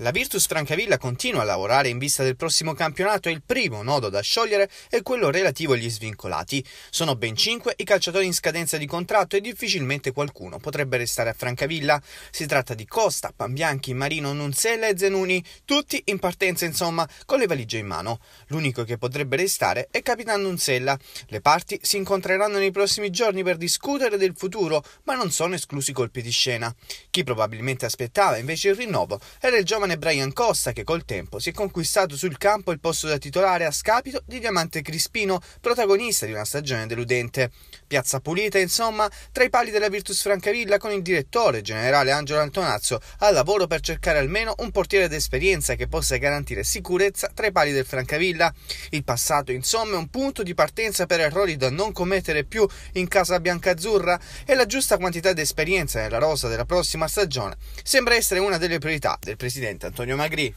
La Virtus Francavilla continua a lavorare in vista del prossimo campionato e il primo nodo da sciogliere è quello relativo agli svincolati. Sono ben 5 i calciatori in scadenza di contratto e difficilmente qualcuno potrebbe restare a Francavilla. Si tratta di Costa, Pambianchi, Marino, Nunzella e Zenuni, tutti in partenza insomma, con le valigie in mano. L'unico che potrebbe restare è Capitan Nunzella. Le parti si incontreranno nei prossimi giorni per discutere del futuro, ma non sono esclusi colpi di scena. Chi probabilmente aspettava invece il rinnovo era il giovane giovane Brian Costa che col tempo si è conquistato sul campo il posto da titolare a scapito di Diamante Crispino, protagonista di una stagione deludente. Piazza pulita, insomma, tra i pali della Virtus Francavilla con il direttore generale Angelo Antonazzo al lavoro per cercare almeno un portiere d'esperienza che possa garantire sicurezza tra i pali del Francavilla. Il passato, insomma, è un punto di partenza per errori da non commettere più in casa biancazzurra e la giusta quantità di esperienza nella rosa della prossima stagione sembra essere una delle priorità del presidente Antonio Magri.